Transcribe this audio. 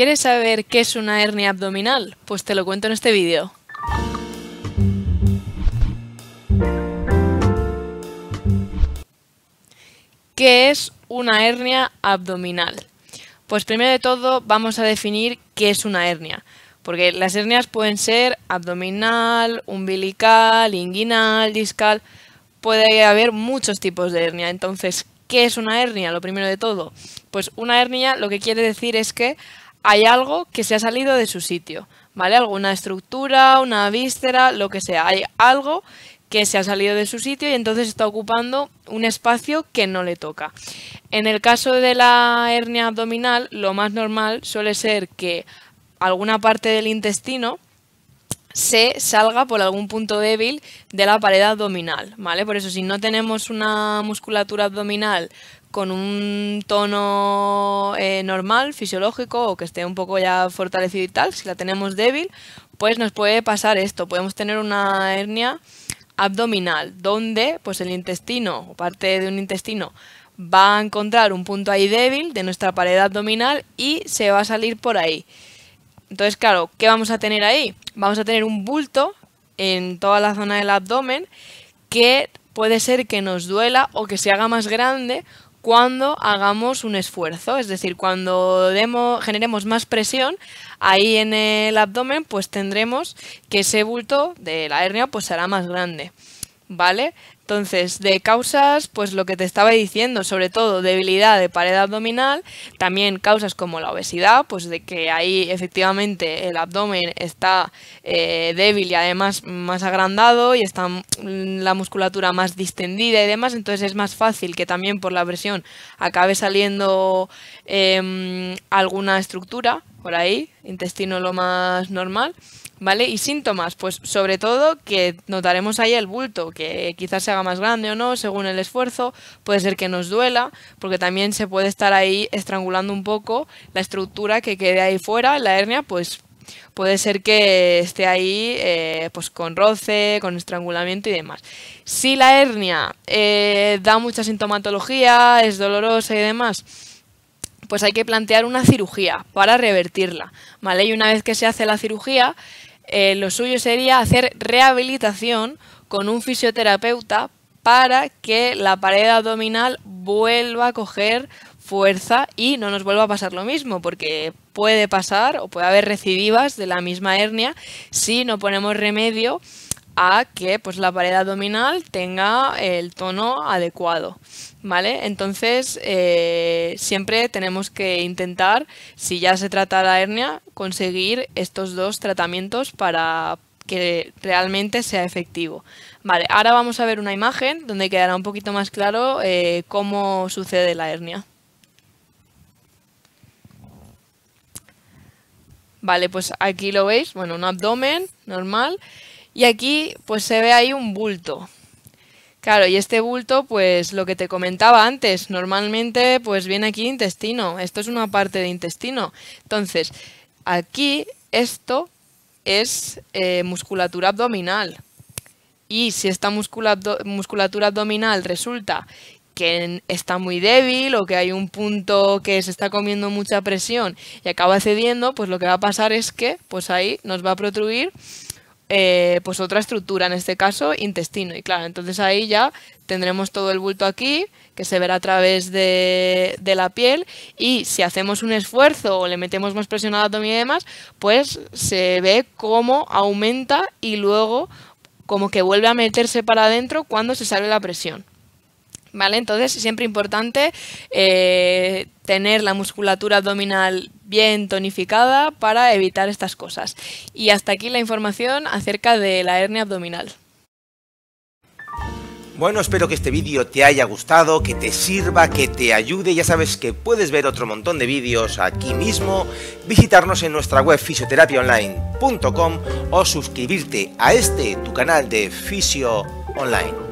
¿Quieres saber qué es una hernia abdominal? Pues te lo cuento en este vídeo. ¿Qué es una hernia abdominal? Pues primero de todo vamos a definir qué es una hernia, porque las hernias pueden ser abdominal, umbilical, inguinal, discal, puede haber muchos tipos de hernia. Entonces, ¿qué es una hernia? Lo primero de todo, pues una hernia lo que quiere decir es que hay algo que se ha salido de su sitio, ¿vale? Alguna estructura, una víscera, lo que sea. Hay algo que se ha salido de su sitio y entonces está ocupando un espacio que no le toca. En el caso de la hernia abdominal, lo más normal suele ser que alguna parte del intestino se salga por algún punto débil de la pared abdominal, ¿vale? Por eso si no tenemos una musculatura abdominal con un tono eh, normal, fisiológico o que esté un poco ya fortalecido y tal, si la tenemos débil, pues nos puede pasar esto, podemos tener una hernia abdominal donde pues el intestino o parte de un intestino va a encontrar un punto ahí débil de nuestra pared abdominal y se va a salir por ahí. Entonces, claro, ¿qué vamos a tener ahí? Vamos a tener un bulto en toda la zona del abdomen que puede ser que nos duela o que se haga más grande cuando hagamos un esfuerzo, es decir, cuando generemos más presión ahí en el abdomen, pues tendremos que ese bulto de la hernia pues será más grande, ¿vale? Entonces, de causas, pues lo que te estaba diciendo, sobre todo debilidad de pared abdominal, también causas como la obesidad, pues de que ahí efectivamente el abdomen está eh, débil y además más agrandado y está la musculatura más distendida y demás, entonces es más fácil que también por la presión acabe saliendo em, alguna estructura por ahí, intestino lo más normal, ¿vale? Y síntomas, pues sobre todo que notaremos ahí el bulto, que quizás se haga más grande o no, según el esfuerzo, puede ser que nos duela, porque también se puede estar ahí estrangulando un poco la estructura que quede ahí fuera, la hernia, pues puede ser que esté ahí eh, pues con roce, con estrangulamiento y demás. Si la hernia eh, da mucha sintomatología, es dolorosa y demás, pues hay que plantear una cirugía para revertirla, ¿vale? Y una vez que se hace la cirugía, eh, lo suyo sería hacer rehabilitación con un fisioterapeuta para que la pared abdominal vuelva a coger fuerza y no nos vuelva a pasar lo mismo, porque puede pasar o puede haber recidivas de la misma hernia si no ponemos remedio a que pues, la pared abdominal tenga el tono adecuado. ¿Vale? Entonces, eh, siempre tenemos que intentar, si ya se trata la hernia, conseguir estos dos tratamientos para, que realmente sea efectivo. Vale, ahora vamos a ver una imagen donde quedará un poquito más claro eh, cómo sucede la hernia. Vale, pues aquí lo veis, bueno, un abdomen normal y aquí pues se ve ahí un bulto. Claro, y este bulto, pues lo que te comentaba antes, normalmente pues viene aquí intestino, esto es una parte de intestino. Entonces, aquí esto es eh, musculatura abdominal. Y si esta musculatura abdominal resulta que está muy débil o que hay un punto que se está comiendo mucha presión y acaba cediendo, pues lo que va a pasar es que pues ahí nos va a protruir eh, pues otra estructura, en este caso intestino. Y claro, entonces ahí ya tendremos todo el bulto aquí, que se verá a través de, la piel, y si hacemos un esfuerzo o le metemos más presión al abdomen y demás, pues se ve cómo aumenta y luego como que vuelve a meterse para adentro cuando se sale la presión. ¿Vale? Entonces, siempre importante eh, tener la musculatura abdominal bien tonificada para evitar estas cosas. Y hasta aquí la información acerca de la hernia abdominal. Bueno, espero que este vídeo te haya gustado, que te sirva, que te ayude. Ya sabes que puedes ver otro montón de vídeos aquí mismo, visitarnos en nuestra web fisioterapiaonline.com o suscribirte a este, tu canal de Fisio Online.